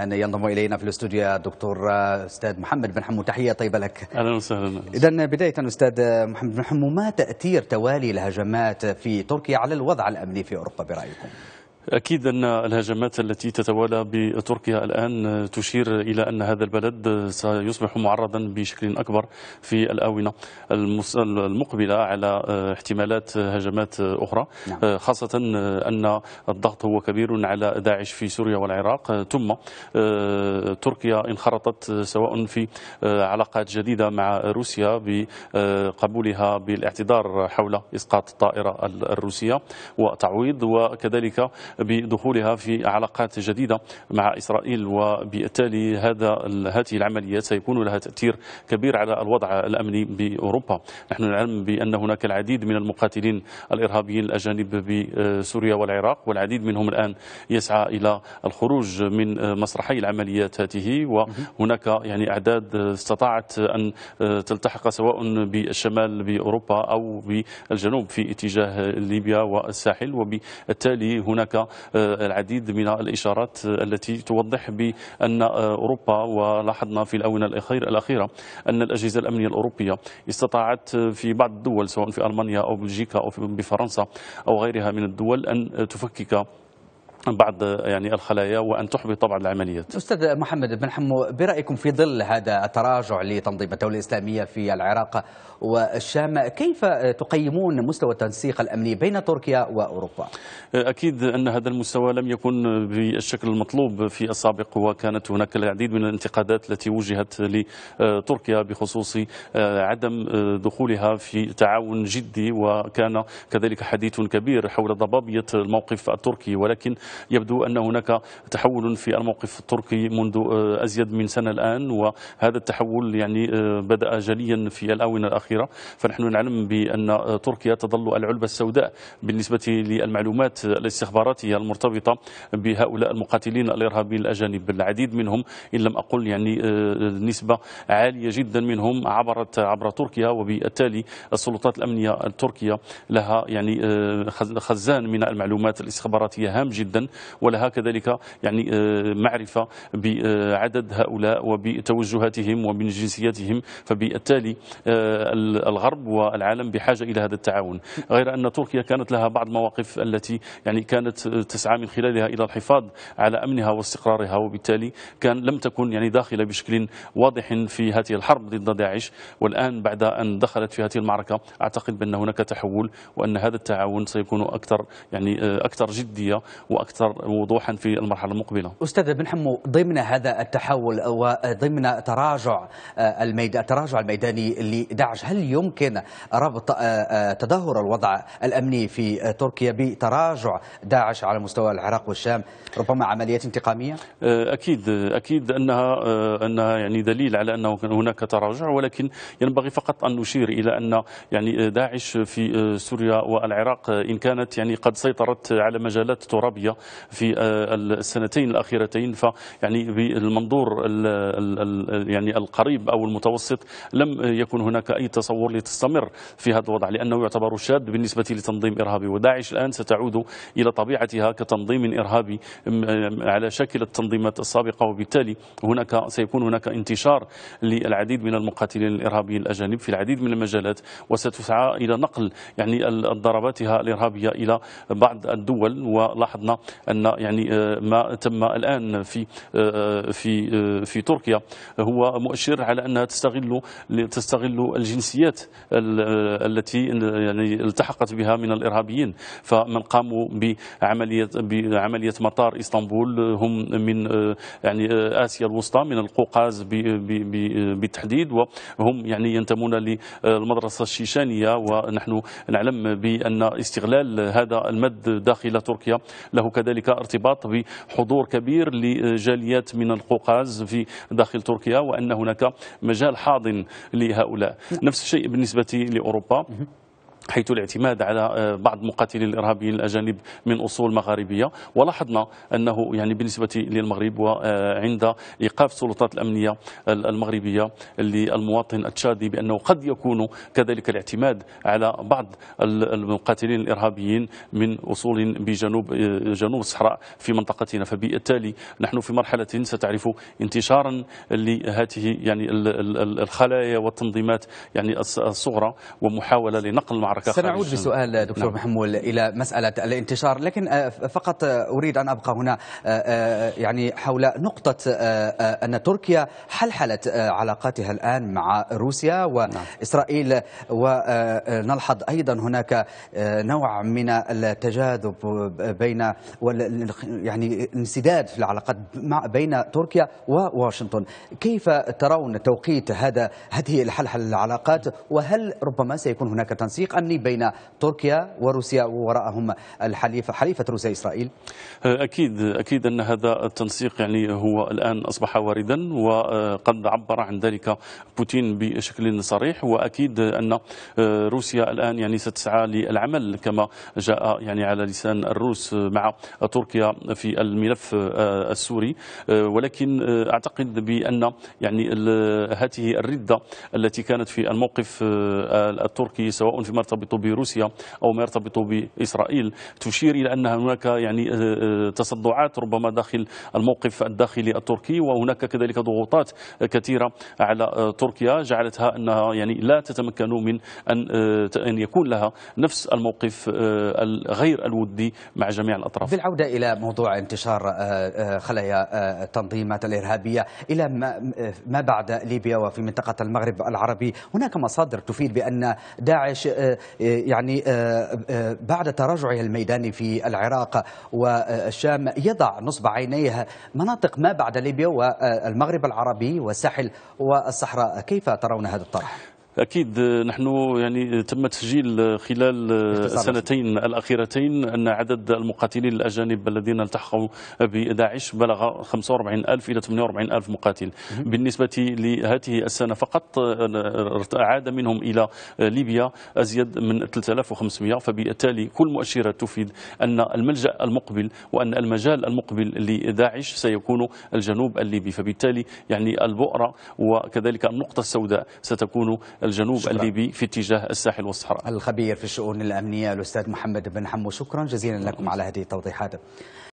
أن ينضم إلينا في الاستوديو الدكتور أستاذ محمد بن حمو تحية طيبة لك أهلا وسهلا إذا بداية أستاذ محمد بن حمو ما تأثير توالي الهجمات في تركيا على الوضع الأمني في أوروبا برأيكم؟ أكيد أن الهجمات التي تتوالى بتركيا الآن تشير إلى أن هذا البلد سيصبح معرضا بشكل أكبر في الآونة المقبلة على احتمالات هجمات أخرى نعم. آه، خاصة أن الضغط هو كبير على داعش في سوريا والعراق ثم آه، تركيا انخرطت سواء في آه، علاقات جديدة مع روسيا بقبولها بالاعتذار حول إسقاط الطائرة الروسية وتعويض وكذلك بدخولها في علاقات جديدة مع إسرائيل وبالتالي هذا هذه العمليات سيكون لها تأثير كبير على الوضع الأمني بأوروبا نحن نعلم بأن هناك العديد من المقاتلين الإرهابيين الأجانب بسوريا والعراق والعديد منهم الآن يسعى إلى الخروج من مسرحي العمليات هذه وهناك يعني أعداد استطاعت أن تلتحق سواء بالشمال بأوروبا أو بالجنوب في اتجاه ليبيا والساحل وبالتالي هناك العديد من الإشارات التي توضح بأن أوروبا ولاحظنا في الآونة الأخيرة أن الأجهزة الأمنية الأوروبية استطاعت في بعض الدول سواء في ألمانيا أو بلجيكا أو بفرنسا أو غيرها من الدول أن تفكك بعض يعني الخلايا وان تحبط طبعا العمليات. استاذ محمد بن حمو برايكم في ظل هذا التراجع لتنظيم الدوله الاسلاميه في العراق والشام كيف تقيمون مستوى التنسيق الامني بين تركيا واوروبا؟ اكيد ان هذا المستوى لم يكن بالشكل المطلوب في السابق وكانت هناك العديد من الانتقادات التي وجهت لتركيا بخصوص آه، عدم آه، دخولها في تعاون جدي وكان كذلك حديث كبير حول ضبابيه الموقف التركي ولكن يبدو أن هناك تحول في الموقف التركي منذ آه، أزيد من سنة الآن وهذا التحول يعني آه، بدأ جليا في الآونة الأخيرة فنحن نعلم بأن آه، تركيا تظل العلبة السوداء بالنسبة للمعلومات الاستخباراتية المرتبطة بهؤلاء المقاتلين الإرهابيين الأجانب العديد منهم إن لم أقل يعني نسبة عالية جدا منهم عبرت عبر تركيا وبالتالي السلطات الأمنية التركية لها يعني خزان من المعلومات الاستخباراتية هام جدا ولها كذلك يعني آه، معرفة بعدد هؤلاء وبتوجهاتهم ومن جنسياتهم فبالتالي آه، الغرب والعالم بحاجة إلى هذا التعاون غير أن تركيا كانت لها بعض المواقف التي يعني كانت تسعى من خلالها إلى الحفاظ على أمنها واستقرارها وبالتالي كان لم تكن يعني داخلة بشكل واضح في هذه الحرب ضد داعش والآن بعد أن دخلت في هذه المعركة أعتقد بأن هناك تحول وأن هذا التعاون سيكون أكثر يعني آه، أكثر جدية وأكثر اكثر وضوحا في المرحله المقبله. استاذ بن حمو ضمن هذا التحول وضمن تراجع آه، الميدان التراجع الميداني لداعش هل يمكن ربط آه، آه، تدهور الوضع الامني في تركيا بتراجع داعش على مستوى العراق والشام ربما عمليات انتقاميه؟ اكيد اكيد انها انها يعني دليل على انه هناك تراجع ولكن ينبغي فقط ان نشير الى ان يعني داعش في سوريا والعراق ان كانت يعني قد سيطرت على مجالات ترابيه في آه، السنتين الأخيرتين فيعني بالمنظور يعني القريب أو المتوسط لم يكن هناك أي تصور لتستمر في هذا الوضع لأنه يعتبر شاذ بالنسبة لتنظيم إرهابي وداعش الآن ستعود إلى طبيعتها كتنظيم إرهابي على شكل التنظيمات السابقة وبالتالي هناك سيكون هناك انتشار للعديد من المقاتلين الإرهابيين الأجانب في العديد من المجالات وستسعى إلى نقل يعني ضرباتها الإرهابية إلى بعض الدول ولاحظنا ان يعني آه، ما تم الان في آه، آه، في في تركيا هو مؤشر على انها تستغل تستغل الجنسيات التي يعني التحقت بها من الارهابيين فمن قاموا بعمليه بعمليه مطار اسطنبول هم من يعني اسيا الوسطى من القوقاز بالتحديد وهم يعني ينتمون للمدرسه الشيشانيه ونحن نعلم بان استغلال هذا المد داخل تركيا له وكذلك ارتباط بحضور كبير لجاليات من القوقاز في داخل تركيا وأن هناك مجال حاضن لهؤلاء نعم. نفس الشيء بالنسبة لأوروبا حيث الاعتماد على آه، بعض مقاتلي الارهابيين الاجانب من اصول مغاربيه ولاحظنا انه يعني بالنسبه للمغرب وعند ايقاف السلطات الامنيه المغربيه للمواطن التشادي بانه قد يكون كذلك الاعتماد على بعض المقاتلين الارهابيين من اصول بجنوب آه، جنوب الصحراء في منطقتنا فبالتالي نحن في مرحله ستعرف انتشارا لهذه يعني الخلايا والتنظيمات يعني الصغرى ومحاوله لنقل المعركة المعركة سنعود بسؤال نعم. دكتور نعم. محمول إلى مسألة الانتشار لكن آه، فقط آه، أريد أن أبقى هنا آه، يعني حول نقطة أن تركيا حلحلت علاقاتها الآن مع روسيا وإسرائيل نعم. ونلحظ أيضا هناك نوع من التجاذب بين يعني انسداد في العلاقات بين تركيا وواشنطن كيف ترون توقيت هذا هذه الحلحلة العلاقات وهل ربما سيكون هناك تنسيق أم الامني بين تركيا وروسيا ووراءهم الحليف حليفه روسيا اسرائيل؟ أه، اكيد اكيد ان هذا التنسيق يعني هو الان اصبح واردا وقد عبر عن ذلك بوتين بشكل صريح واكيد ان أه، روسيا الان يعني ستسعى للعمل كما جاء يعني على لسان الروس مع تركيا في الملف أه، السوري ولكن اعتقد بان يعني هذه الرده التي كانت في الموقف التركي سواء في مرتبه يرتبط بروسيا أو ما يرتبط بإسرائيل تشير إلى أن هناك يعني آه، آه، تصدعات ربما داخل الموقف الداخلي التركي وهناك كذلك ضغوطات كثيرة على آه، تركيا جعلتها أنها يعني لا تتمكن من أن أن يكون لها نفس الموقف الغير الودي مع جميع الأطراف بالعودة إلى موضوع انتشار خلايا التنظيمات الإرهابية إلى ما بعد ليبيا وفي منطقة المغرب العربي هناك مصادر تفيد بأن داعش إيه، يعني آه، آه، بعد تراجعه الميداني في العراق والشام يضع نصب عينيه مناطق ما بعد ليبيا والمغرب العربي والساحل والصحراء كيف ترون هذا الطرح؟ أكيد نحن يعني تم تسجيل خلال السنتين الأخيرتين أن عدد المقاتلين الأجانب الذين التحقوا بداعش بلغ 45 ألف إلى 48 ألف مقاتل بالنسبة لهذه السنة فقط عاد منهم إلى ليبيا أزيد من 3500 فبالتالي كل مؤشرات تفيد أن الملجأ المقبل وأن المجال المقبل لداعش سيكون الجنوب الليبي فبالتالي يعني البؤرة وكذلك النقطة السوداء ستكون الجنوب شكرا. الليبي في اتجاه الساحل والصحراء الخبير في الشؤون الأمنية الأستاذ محمد بن حمو شكرا جزيلا لكم على هذه التوضيحات